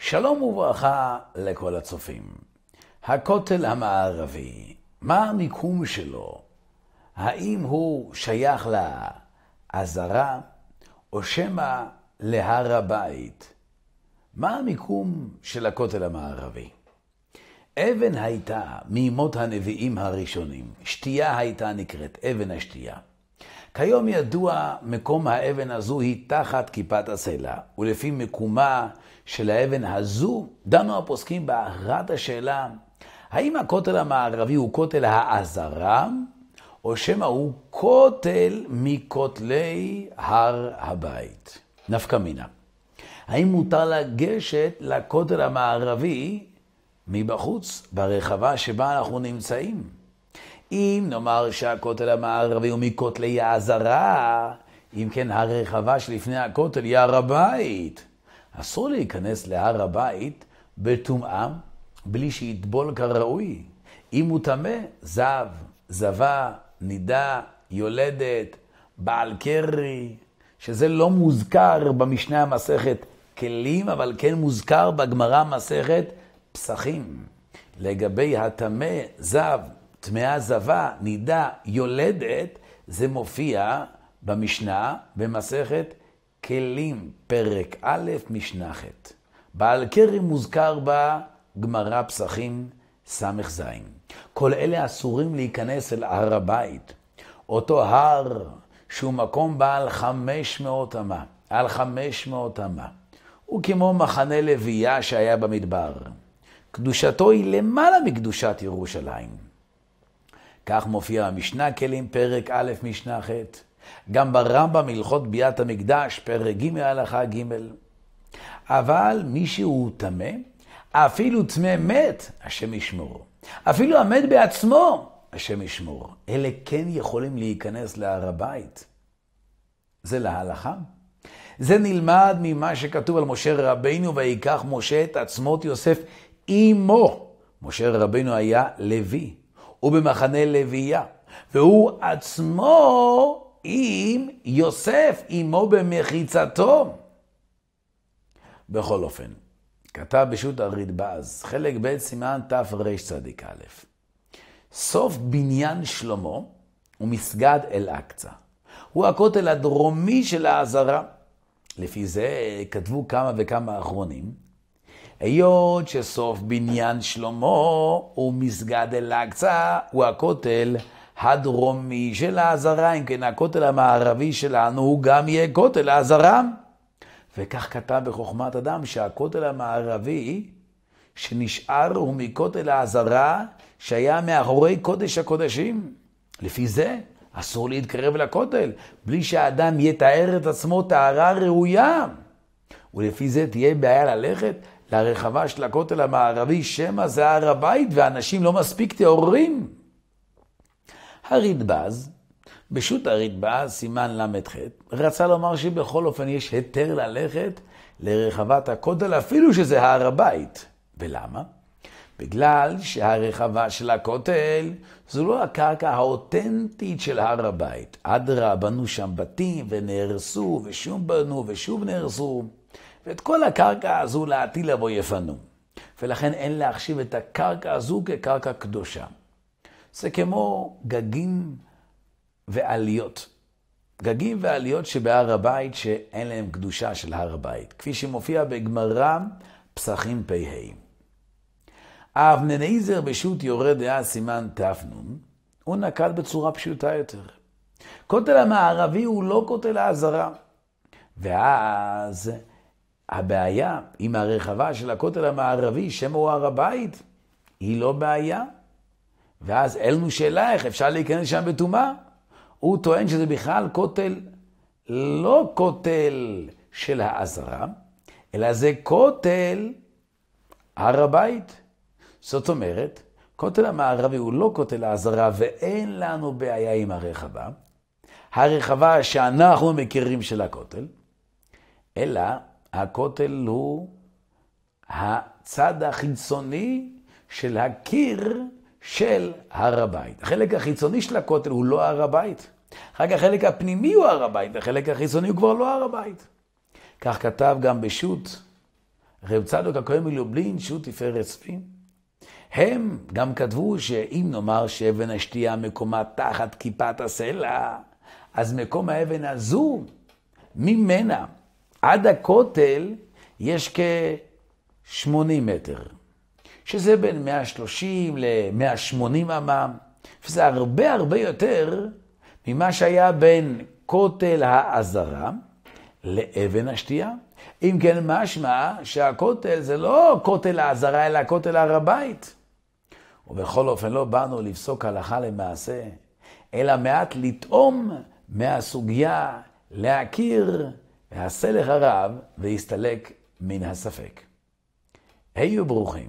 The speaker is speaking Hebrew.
שלום וברכה לכל הצופים. הכותל המערבי, מה המיקום שלו? האם הוא שייך לעזרה, או שמא להר הבית? מה המיקום של הכותל המערבי? אבן הייתה מימות הנביאים הראשונים, שתייה הייתה נקראת אבן השתייה. כיום ידוע מקום האבן הזו היא תחת כיפת הסלע, ולפי מקומה של האבן הזו דנו הפוסקים בהכרעת השאלה האם הכותל המערבי הוא כותל העזרה, או שמא הוא כותל מכותלי הר הבית? נפקא מינה. האם מותר לגשת לכותל המערבי מבחוץ, ברחבה שבה אנחנו נמצאים? אם נאמר שהכותל המערבי הוא מכותלי העזרה, אם כן הרחבה שלפני הכותל היא הר הבית. אסור להיכנס להר הבית בטומאה בלי שיטבול כראוי. אם הוא טמא, זב, זבה, נידה, יולדת, בעל קרי, שזה לא מוזכר במשנה המסכת כלים, אבל כן מוזכר בגמרא מסכת פסחים. לגבי הטמא, זב, טמאה זבה, נידה, יולדת, זה מופיע במשנה במסכת כלים, פרק א', משנה ח'. בעל כרם מוזכר בה גמרא פסחים ס"ז. כל אלה אסורים להיכנס אל הר הבית. אותו הר שהוא מקום בעל מאות אמה, על מאות אמה. הוא כמו מחנה לוויה שהיה במדבר. קדושתו היא למעלה מקדושת ירושלים. כך מופיע במשנה כלים, פרק א', משנה ח'. גם ברמב"ם, הלכות ביאת המקדש, פרק ג', הלכה ג'. אבל מי שהוא טמא, אפילו טמא מת, השם ישמורו. אפילו המת בעצמו, השם ישמור. אלה כן יכולים להיכנס להר הבית. זה להלכה. זה נלמד ממה שכתוב על משה רבינו, ויקח משה את עצמות יוסף עמו. משה רבינו היה לוי, ובמחנה לוויה. והוא עצמו עם יוסף, עמו במחיצתו. בכל אופן, כתב בשו"ת הרדב"ז, חלק ב' סימן תרצ"א, סוף בניין שלמה ומסגד אל-אקצא. הוא הכותל הדרומי של העזרה. לפי זה כתבו כמה וכמה אחרונים, היות שסוף בניין שלמה הוא מסגד אל-אקצא, הוא הכותל הדרומי של העזרה, אם כן הכותל המערבי שלנו הוא גם יהיה כותל העזרה. וכך כתב בחוכמת אדם שהכותל המערבי שנשאר הוא מכותל העזרה שהיה מאחורי קודש הקודשים. לפי זה אסור להתקרב לכותל בלי שהאדם יתאר את עצמו טהרה ראויה. ולפי זה תהיה בעיה ללכת לרחבה של הכותל המערבי, שמא זה הר הבית ואנשים לא מספיק טהורים. הרדב"ז, פשוט הרדב"ז, סימן ל"ח, רצה לומר שבכל אופן יש היתר ללכת לרחבת הכותל, אפילו שזה הר הבית. ולמה? בגלל שהרחבה של הכותל זו לא הקרקע האותנטית של הר הבית. אדרה, בנו שם בתים ונהרסו, ושוב בנו ושוב נהרסו. ואת כל הקרקע הזו לעתיד לבוא יפנו. ולכן אין להחשיב את הקרקע הזו כקרקע קדושה. זה כמו גגים ועליות. גגים ועליות שבהר הבית שאין להם קדושה של הר הבית, כפי שמופיע בגמרא פסחים פ"ה. האבננעיזר בשו"ת יורה דעה סימן תנ, הוא נקט בצורה פשוטה יותר. כותל המערבי הוא לא כותל העזרה. ואז הבעיה עם הרחבה של הכותל המערבי, שמו הר הבית, היא לא בעיה. ואז אין לנו שאלה איך אפשר להיכנס שם בטומאה. הוא טוען שזה בכלל כותל, לא כותל של העזרה, אלא זה כותל הר הבית. זאת אומרת, כותל המערבי הוא לא כותל העזרה ואין לנו בעיה עם הרחבה, הרחבה שאנחנו מכירים של הכותל, אלא הכותל הוא הצד החיצוני של הקיר של הר הבית. החלק החיצוני של הכותל הוא לא הר הבית. כך החלק הפנימי הוא הר הבית, החלק החיצוני הוא כבר לא הר הבית. כך כתב גם בשו"ת רב צדוק הכהן מלובלין, שו"ת תפארת צפין. הם גם כתבו שאם נאמר שאבן השתייה מקומה תחת כיפת הסלע, אז מקום האבן הזו, ממנה עד הכותל יש כ-80 מטר, שזה בין 130 ל-180 אמ"ם, וזה הרבה הרבה יותר ממה שהיה בין כותל העזרה לאבן השתייה. אם כן, משמע שהכותל זה לא כותל העזרה, אלא כותל הר הבית. ובכל אופן, לא באנו לפסוק הלכה למעשה, אלא מעט לטעום מהסוגיה, להכיר, ועשה לך רב והסתלק מן הספק. היו ברוכים.